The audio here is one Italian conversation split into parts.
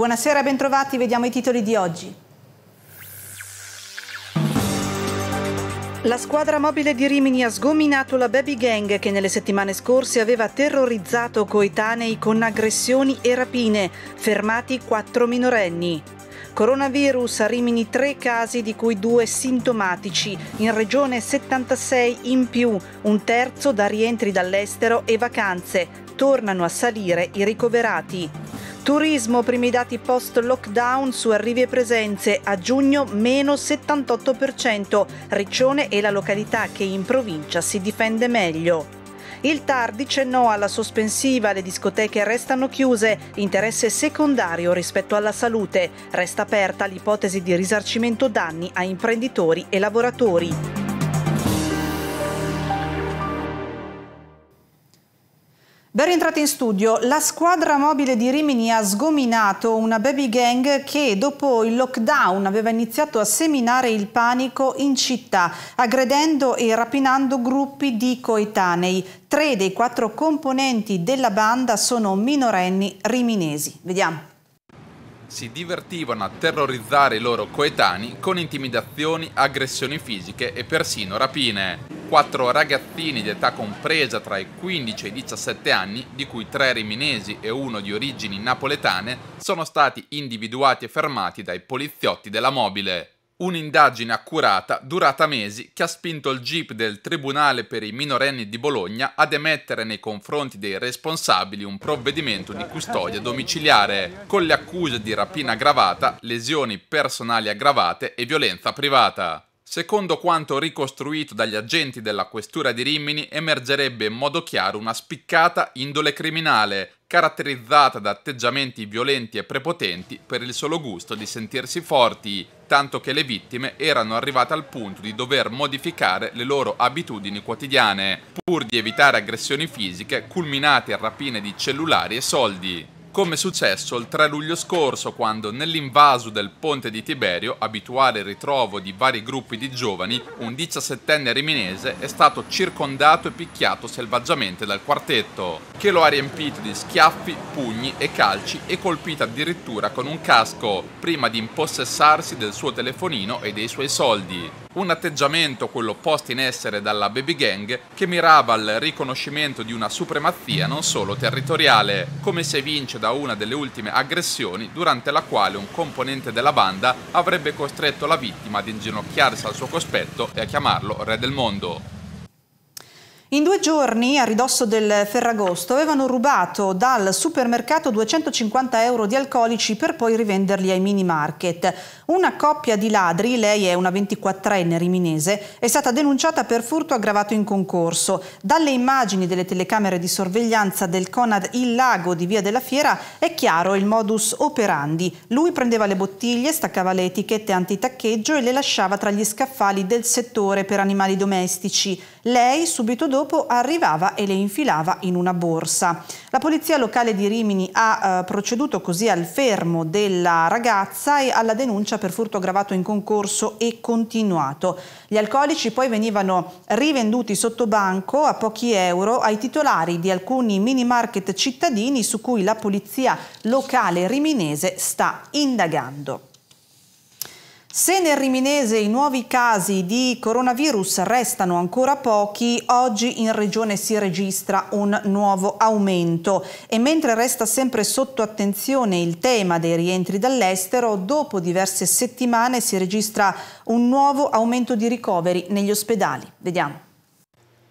Buonasera, bentrovati, vediamo i titoli di oggi. La squadra mobile di Rimini ha sgominato la baby gang che nelle settimane scorse aveva terrorizzato coetanei con aggressioni e rapine, fermati quattro minorenni. Coronavirus a Rimini tre casi di cui due sintomatici, in regione 76 in più, un terzo da rientri dall'estero e vacanze, tornano a salire i ricoverati. Turismo, primi dati post lockdown su arrivi e presenze, a giugno meno 78%, Riccione è la località che in provincia si difende meglio. Il TAR dice no alla sospensiva, le discoteche restano chiuse, interesse secondario rispetto alla salute, resta aperta l'ipotesi di risarcimento danni a imprenditori e lavoratori. Ben rientrati in studio, la squadra mobile di Rimini ha sgominato una baby gang che dopo il lockdown aveva iniziato a seminare il panico in città, aggredendo e rapinando gruppi di coetanei. Tre dei quattro componenti della banda sono minorenni riminesi. Vediamo si divertivano a terrorizzare i loro coetanei con intimidazioni, aggressioni fisiche e persino rapine. Quattro ragazzini di età compresa tra i 15 e i 17 anni, di cui tre riminesi e uno di origini napoletane, sono stati individuati e fermati dai poliziotti della mobile. Un'indagine accurata durata mesi che ha spinto il GIP del Tribunale per i minorenni di Bologna ad emettere nei confronti dei responsabili un provvedimento di custodia domiciliare con le accuse di rapina aggravata, lesioni personali aggravate e violenza privata. Secondo quanto ricostruito dagli agenti della Questura di Rimini, emergerebbe in modo chiaro una spiccata indole criminale, caratterizzata da atteggiamenti violenti e prepotenti per il solo gusto di sentirsi forti, tanto che le vittime erano arrivate al punto di dover modificare le loro abitudini quotidiane, pur di evitare aggressioni fisiche culminate in rapine di cellulari e soldi come è successo il 3 luglio scorso quando nell'invaso del ponte di Tiberio, abituale ritrovo di vari gruppi di giovani, un 17enne riminese è stato circondato e picchiato selvaggiamente dal quartetto, che lo ha riempito di schiaffi, pugni e calci e colpito addirittura con un casco, prima di impossessarsi del suo telefonino e dei suoi soldi. Un atteggiamento, quello posto in essere dalla baby gang, che mirava al riconoscimento di una supremazia non solo territoriale, come se vince da una delle ultime aggressioni durante la quale un componente della banda avrebbe costretto la vittima ad inginocchiarsi al suo cospetto e a chiamarlo Re del Mondo. In due giorni, a ridosso del Ferragosto, avevano rubato dal supermercato 250 euro di alcolici per poi rivenderli ai mini market. Una coppia di ladri, lei è una 24enne riminese, è stata denunciata per furto aggravato in concorso. Dalle immagini delle telecamere di sorveglianza del Conad Il Lago di Via della Fiera è chiaro il modus operandi. Lui prendeva le bottiglie, staccava le etichette antitaccheggio e le lasciava tra gli scaffali del settore per animali domestici. Lei, subito dopo, dopo arrivava e le infilava in una borsa. La polizia locale di Rimini ha eh, proceduto così al fermo della ragazza e alla denuncia per furto aggravato in concorso e continuato. Gli alcolici poi venivano rivenduti sotto banco a pochi euro ai titolari di alcuni mini market cittadini su cui la polizia locale riminese sta indagando. Se nel Riminese i nuovi casi di coronavirus restano ancora pochi, oggi in regione si registra un nuovo aumento e mentre resta sempre sotto attenzione il tema dei rientri dall'estero, dopo diverse settimane si registra un nuovo aumento di ricoveri negli ospedali. Vediamo.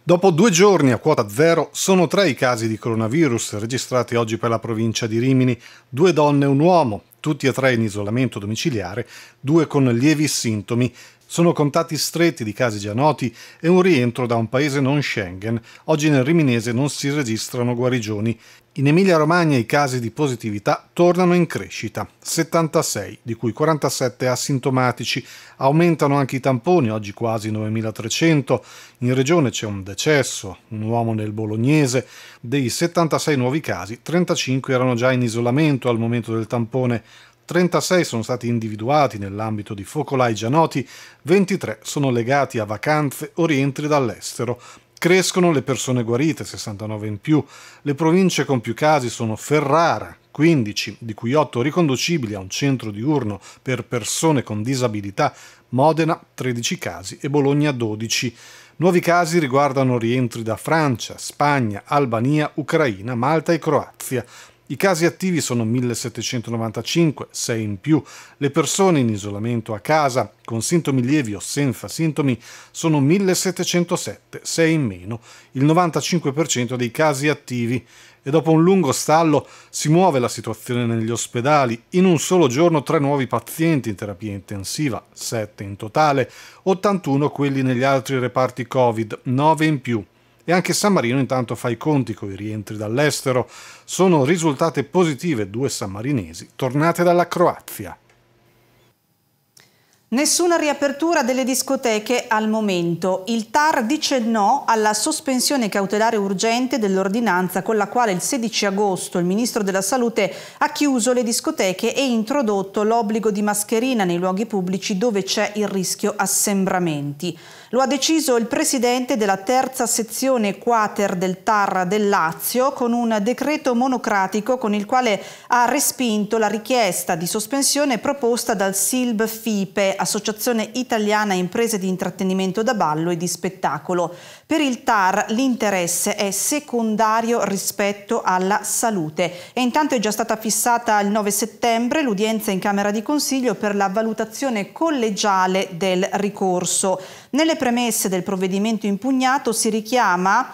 Dopo due giorni a quota zero sono tre i casi di coronavirus registrati oggi per la provincia di Rimini, due donne e un uomo, tutti e tre in isolamento domiciliare, due con lievi sintomi, sono contatti stretti di casi già noti e un rientro da un paese non Schengen. Oggi nel Riminese non si registrano guarigioni. In Emilia-Romagna i casi di positività tornano in crescita, 76, di cui 47 asintomatici. Aumentano anche i tamponi, oggi quasi 9.300. In regione c'è un decesso, un uomo nel bolognese. Dei 76 nuovi casi, 35 erano già in isolamento al momento del tampone. 36 sono stati individuati nell'ambito di focolai già noti, 23 sono legati a vacanze o rientri dall'estero, Crescono le persone guarite, 69 in più. Le province con più casi sono Ferrara, 15, di cui 8 riconducibili a un centro diurno per persone con disabilità, Modena 13 casi e Bologna 12. Nuovi casi riguardano rientri da Francia, Spagna, Albania, Ucraina, Malta e Croazia. I casi attivi sono 1795, 6 in più. Le persone in isolamento a casa, con sintomi lievi o senza sintomi, sono 1707, 6 in meno, il 95% dei casi attivi. E dopo un lungo stallo si muove la situazione negli ospedali. In un solo giorno tre nuovi pazienti in terapia intensiva, 7 in totale, 81 quelli negli altri reparti Covid, 9 in più e anche San Marino intanto fa i conti con i rientri dall'estero. Sono risultate positive due sammarinesi tornate dalla Croazia. Nessuna riapertura delle discoteche al momento. Il TAR dice no alla sospensione cautelare urgente dell'ordinanza con la quale il 16 agosto il Ministro della Salute ha chiuso le discoteche e introdotto l'obbligo di mascherina nei luoghi pubblici dove c'è il rischio assembramenti. Lo ha deciso il presidente della terza sezione quater del TAR del Lazio con un decreto monocratico con il quale ha respinto la richiesta di sospensione proposta dal SILB FIPE, Associazione Italiana Imprese di Intrattenimento da Ballo e di Spettacolo. Per il TAR l'interesse è secondario rispetto alla salute e intanto è già stata fissata il 9 settembre l'udienza in Camera di Consiglio per la valutazione collegiale del ricorso. Nelle premesse del provvedimento impugnato si richiama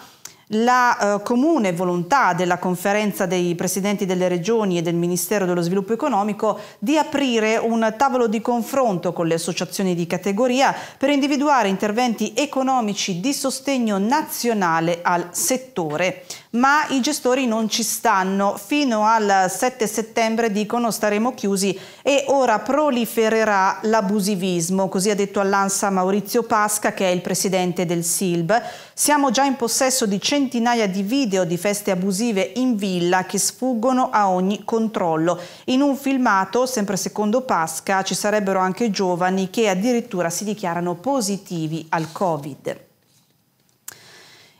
la eh, comune volontà della conferenza dei presidenti delle regioni e del Ministero dello Sviluppo Economico di aprire un tavolo di confronto con le associazioni di categoria per individuare interventi economici di sostegno nazionale al settore ma i gestori non ci stanno. Fino al 7 settembre dicono staremo chiusi e ora prolifererà l'abusivismo, così ha detto all'ANSA Maurizio Pasca che è il presidente del SILB. Siamo già in possesso di centinaia di video di feste abusive in villa che sfuggono a ogni controllo. In un filmato, sempre secondo Pasca, ci sarebbero anche giovani che addirittura si dichiarano positivi al Covid.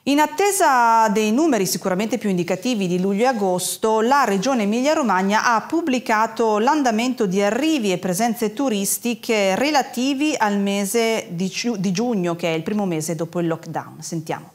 In attesa dei numeri sicuramente più indicativi di luglio e agosto, la Regione Emilia-Romagna ha pubblicato l'andamento di arrivi e presenze turistiche relativi al mese di, giugno, che è il primo mese dopo il lockdown. Sentiamo.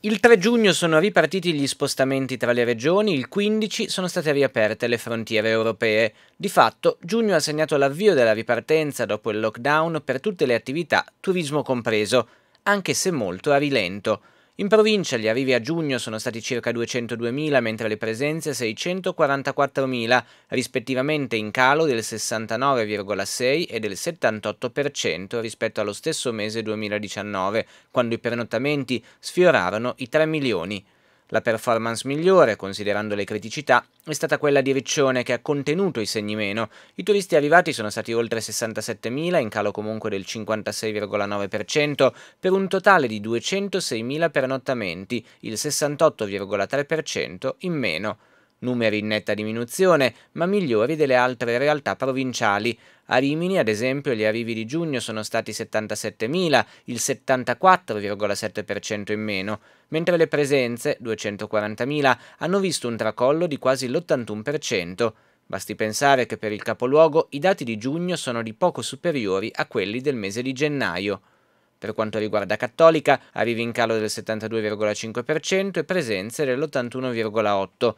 Il 3 giugno sono ripartiti gli spostamenti tra le regioni, il 15 sono state riaperte le frontiere europee. Di fatto, giugno ha segnato l'avvio della ripartenza dopo il lockdown per tutte le attività, turismo compreso anche se molto a rilento. In provincia gli arrivi a giugno sono stati circa 202.000, mentre le presenze 644.000, rispettivamente in calo del 69,6 e del 78% rispetto allo stesso mese 2019, quando i pernottamenti sfiorarono i 3 milioni. La performance migliore, considerando le criticità, è stata quella di Riccione che ha contenuto i segni meno. I turisti arrivati sono stati oltre 67.000, in calo comunque del 56,9%, per un totale di 206.000 pernottamenti, il 68,3% in meno numeri in netta diminuzione, ma migliori delle altre realtà provinciali. A Rimini, ad esempio, gli arrivi di giugno sono stati 77.000, il 74,7% in meno, mentre le presenze, 240.000, hanno visto un tracollo di quasi l'81%. Basti pensare che per il capoluogo i dati di giugno sono di poco superiori a quelli del mese di gennaio. Per quanto riguarda Cattolica, arrivi in calo del 72,5% e presenze dell'81,8%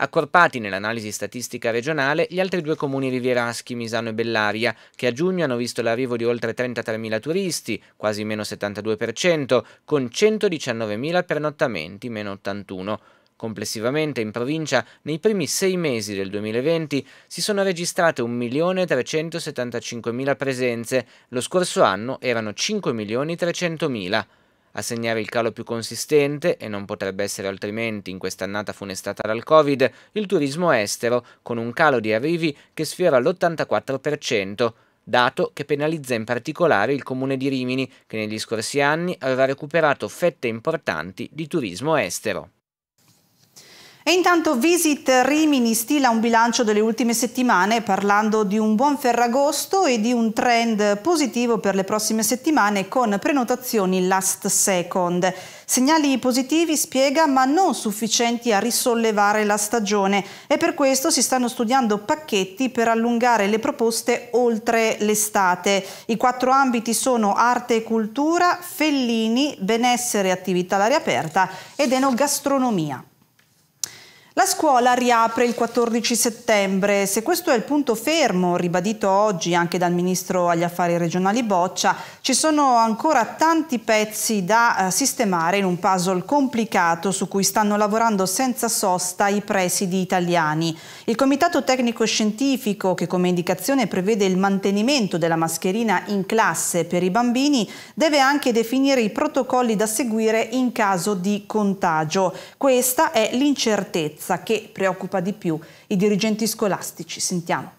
accorpati nell'analisi statistica regionale gli altri due comuni rivieraschi, Misano e Bellaria, che a giugno hanno visto l'arrivo di oltre 33.000 turisti, quasi meno 72%, con 119.000 pernottamenti, meno 81%. Complessivamente in provincia, nei primi sei mesi del 2020, si sono registrate 1.375.000 presenze, lo scorso anno erano 5.300.000. A segnare il calo più consistente, e non potrebbe essere altrimenti in quest'annata funestata dal Covid, il turismo estero, con un calo di arrivi che sfiora l'84%, dato che penalizza in particolare il comune di Rimini, che negli scorsi anni aveva recuperato fette importanti di turismo estero. E intanto Visit Rimini stila un bilancio delle ultime settimane parlando di un buon Ferragosto e di un trend positivo per le prossime settimane con prenotazioni last second. Segnali positivi, spiega, ma non sufficienti a risollevare la stagione e per questo si stanno studiando pacchetti per allungare le proposte oltre l'estate. I quattro ambiti sono arte e cultura, fellini, benessere e attività all'aria aperta ed enogastronomia. La scuola riapre il 14 settembre. Se questo è il punto fermo, ribadito oggi anche dal ministro agli affari regionali Boccia, ci sono ancora tanti pezzi da eh, sistemare in un puzzle complicato su cui stanno lavorando senza sosta i presidi italiani. Il comitato tecnico scientifico, che come indicazione prevede il mantenimento della mascherina in classe per i bambini, deve anche definire i protocolli da seguire in caso di contagio. Questa è l'incertezza sicurezza che preoccupa di più i dirigenti scolastici. Sentiamo.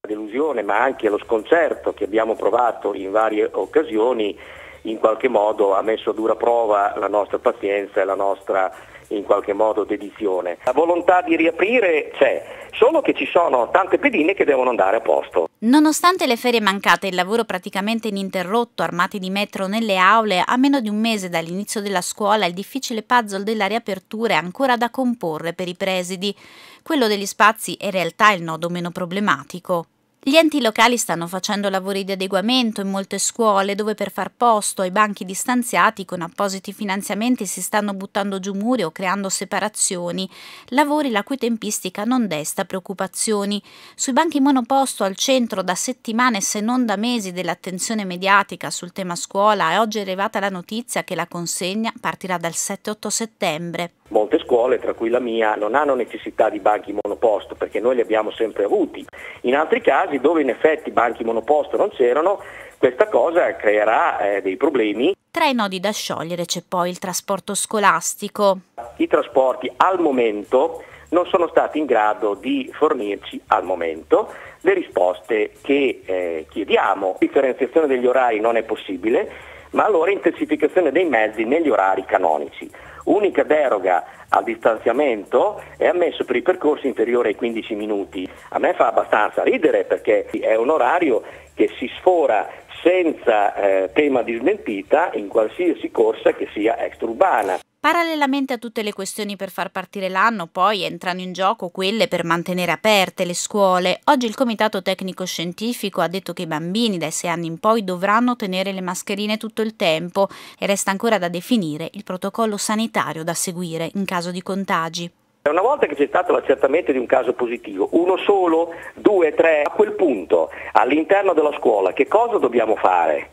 La delusione ma anche lo sconcerto che abbiamo provato in varie occasioni in qualche modo ha messo a dura prova la nostra pazienza e la nostra in qualche modo dedizione. La volontà di riaprire c'è, solo che ci sono tante pedine che devono andare a posto. Nonostante le ferie mancate e il lavoro praticamente ininterrotto, armati di metro nelle aule, a meno di un mese dall'inizio della scuola il difficile puzzle della riapertura è ancora da comporre per i presidi. Quello degli spazi è in realtà il nodo meno problematico. Gli enti locali stanno facendo lavori di adeguamento in molte scuole dove per far posto ai banchi distanziati con appositi finanziamenti si stanno buttando giù muri o creando separazioni, lavori la cui tempistica non desta preoccupazioni. Sui banchi monoposto al centro da settimane se non da mesi dell'attenzione mediatica sul tema scuola è oggi arrivata la notizia che la consegna partirà dal 7-8 settembre. Molte scuole, tra cui la mia, non hanno necessità di banchi monoposto perché noi li abbiamo sempre avuti. In altri casi dove in effetti banchi monoposto non c'erano, questa cosa creerà eh, dei problemi. Tra i nodi da sciogliere c'è poi il trasporto scolastico. I trasporti al momento non sono stati in grado di fornirci al momento le risposte che eh, chiediamo. Differenziazione degli orari non è possibile, ma allora intensificazione dei mezzi negli orari canonici. Unica deroga al distanziamento è ammesso per i percorsi inferiori ai 15 minuti. A me fa abbastanza ridere perché è un orario che si sfora senza eh, tema di smentita in qualsiasi corsa che sia extraurbana. Parallelamente a tutte le questioni per far partire l'anno, poi entrano in gioco quelle per mantenere aperte le scuole. Oggi il Comitato Tecnico Scientifico ha detto che i bambini dai 6 anni in poi dovranno tenere le mascherine tutto il tempo e resta ancora da definire il protocollo sanitario da seguire in caso di contagi. Eh, una volta che c'è stato l'accertamento di un caso positivo, uno solo, due, tre, a quel punto all'interno della scuola che cosa dobbiamo fare?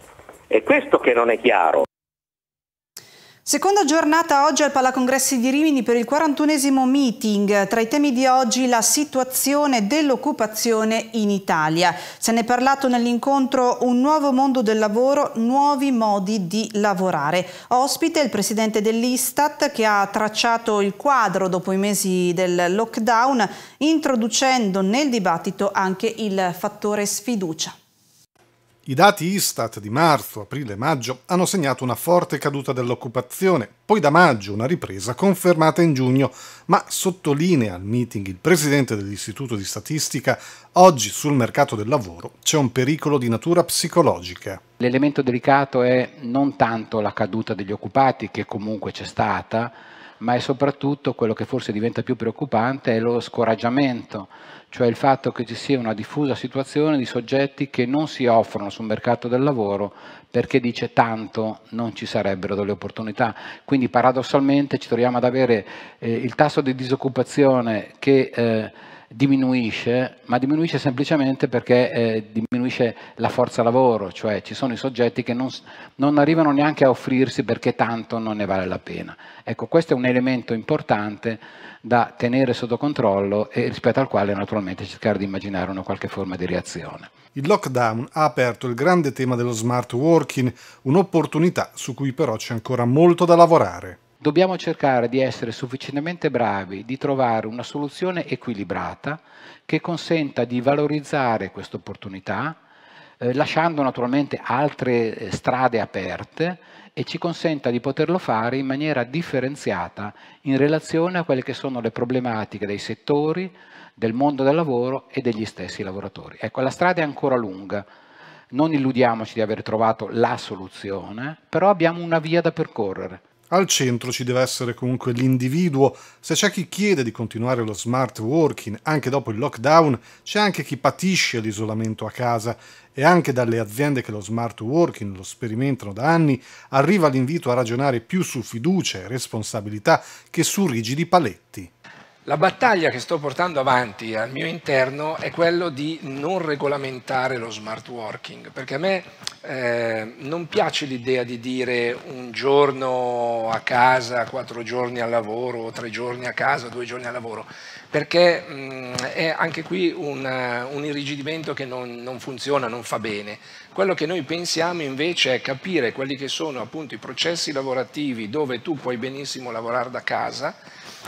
È questo che non è chiaro. Seconda giornata oggi al Palacongressi di Rimini per il 41esimo meeting. Tra i temi di oggi la situazione dell'occupazione in Italia. Se ne è parlato nell'incontro Un nuovo mondo del lavoro, nuovi modi di lavorare. Ospite il presidente dell'Istat che ha tracciato il quadro dopo i mesi del lockdown, introducendo nel dibattito anche il fattore sfiducia. I dati Istat di marzo, aprile e maggio hanno segnato una forte caduta dell'occupazione, poi da maggio una ripresa confermata in giugno, ma sottolinea al meeting il presidente dell'Istituto di Statistica, oggi sul mercato del lavoro c'è un pericolo di natura psicologica. L'elemento delicato è non tanto la caduta degli occupati, che comunque c'è stata, ma è soprattutto quello che forse diventa più preoccupante è lo scoraggiamento, cioè il fatto che ci sia una diffusa situazione di soggetti che non si offrono sul mercato del lavoro perché dice tanto non ci sarebbero delle opportunità. Quindi paradossalmente ci troviamo ad avere eh, il tasso di disoccupazione che... Eh, diminuisce, ma diminuisce semplicemente perché eh, diminuisce la forza lavoro, cioè ci sono i soggetti che non, non, arrivano neanche a offrirsi perché tanto non ne vale la pena. Ecco, questo è un elemento importante da tenere sotto controllo e rispetto al quale naturalmente cercare di immaginare una qualche forma di reazione. Il lockdown ha aperto il grande tema dello smart working, un'opportunità su cui però c'è ancora molto da lavorare dobbiamo cercare di essere sufficientemente bravi di trovare una soluzione equilibrata che consenta di valorizzare questa opportunità, eh, lasciando naturalmente altre eh, strade aperte e ci consenta di poterlo fare in maniera differenziata in relazione a quelle che sono le problematiche dei settori, del mondo del lavoro e degli stessi lavoratori. Ecco, la strada è ancora lunga, non illudiamoci di aver trovato la soluzione, però abbiamo una via da percorrere al centro ci deve essere comunque l'individuo, se c'è chi chiede di continuare lo smart working anche dopo il lockdown, c'è anche chi patisce l'isolamento a casa e anche dalle aziende che lo smart working lo sperimentano da anni arriva l'invito a ragionare più su fiducia e responsabilità che su rigidi paletti. La battaglia che sto portando avanti al mio interno è quella di non regolamentare lo smart working, perché a me eh, non piace l'idea di dire un giorno a casa, quattro giorni al lavoro, tre giorni a casa, due giorni al lavoro, perché mh, mm, è anche qui un, eh, un irrigidimento che non, non funziona, non fa bene. Quello che noi pensiamo invece è capire quelli che sono appunto i processi lavorativi dove tu puoi benissimo lavorare da casa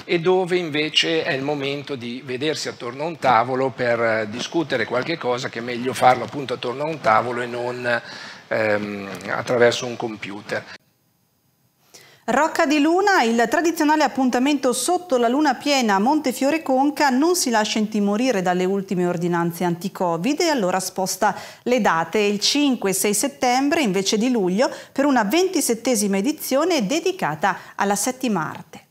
e dove invece esce è il momento di vedersi attorno a un tavolo per eh, discutere qualche cosa che è meglio farlo appunto attorno a un tavolo e non ehm, attraverso un computer. Rocca di Luna, il tradizionale appuntamento sotto la luna piena a Montefiore Conca non si lascia intimorire dalle ultime ordinanze anti-Covid e allora sposta le date il 5 e 6 settembre invece di luglio per una ventisettesima edizione dedicata alla settima arte.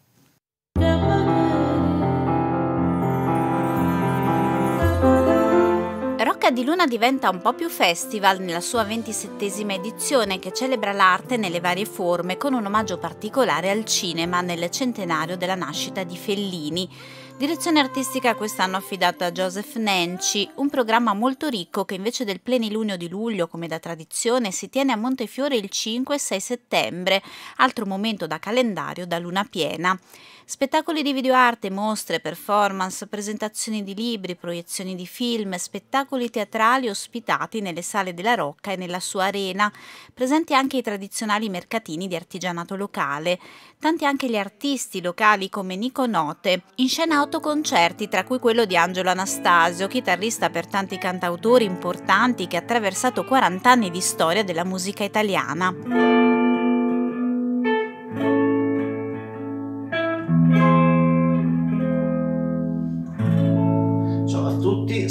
Banca di Luna diventa un po' più festival nella sua ventisettesima edizione che celebra l'arte nelle varie forme con un omaggio particolare al cinema nel centenario della nascita di Fellini. Direzione artistica quest'anno affidata a Joseph Nenci, un programma molto ricco che invece del plenilunio di luglio, come da tradizione, si tiene a Montefiore il 5 e 6 settembre, altro momento da calendario da luna piena. Spettacoli di videoarte, mostre, performance, presentazioni di libri, proiezioni di film, spettacoli teatrali ospitati nelle sale della Rocca e nella sua arena, presenti anche i tradizionali mercatini di artigianato locale, tanti anche gli artisti locali come Nico Note. In scena otto concerti, tra cui quello di Angelo Anastasio, chitarrista per tanti cantautori importanti che ha attraversato 40 anni di storia della musica italiana.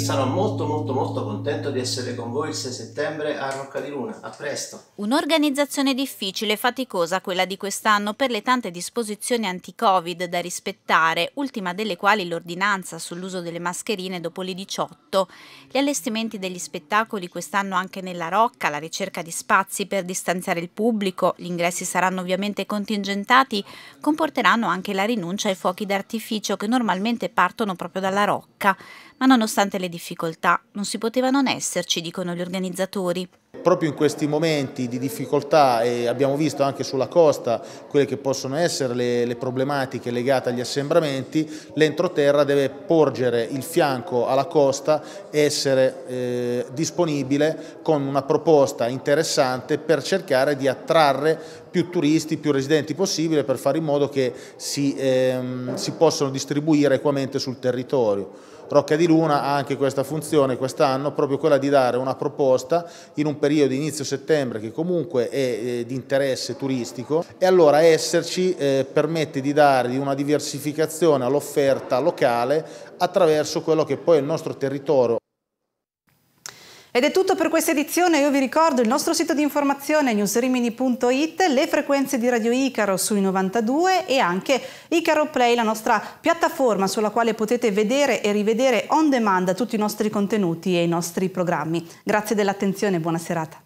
sarò molto molto molto contento di essere con voi il 6 settembre a Rocca di Luna. A presto! Un'organizzazione difficile e faticosa quella di quest'anno per le tante disposizioni anti-covid da rispettare, ultima delle quali l'ordinanza sull'uso delle mascherine dopo le 18. Gli allestimenti degli spettacoli quest'anno anche nella Rocca, la ricerca di spazi per distanziare il pubblico, gli ingressi saranno ovviamente contingentati, comporteranno anche la rinuncia ai fuochi d'artificio che normalmente partono proprio dalla Rocca. Ma nonostante le difficoltà, non si poteva non esserci, dicono gli organizzatori. Proprio in questi momenti di difficoltà e abbiamo visto anche sulla costa quelle che possono essere le, le problematiche legate agli assembramenti, l'entroterra deve porgere il fianco alla costa essere eh, disponibile con una proposta interessante per cercare di attrarre più turisti, più residenti possibile per fare in modo che si, ehm, si possano distribuire equamente sul territorio. Rocca di Luna ha anche questa funzione quest'anno, proprio quella di dare una proposta in un periodo di inizio settembre che comunque è eh, di interesse turistico e allora esserci eh, permette di dargli una diversificazione all'offerta locale attraverso quello che poi è il nostro territorio. Ed è tutto per questa edizione, io vi ricordo il nostro sito di informazione newsrimini.it, le frequenze di Radio Icaro sui 92 e anche Icaro Play, la nostra piattaforma sulla quale potete vedere e rivedere on demand tutti i nostri contenuti e i nostri programmi. Grazie dell'attenzione e buona serata.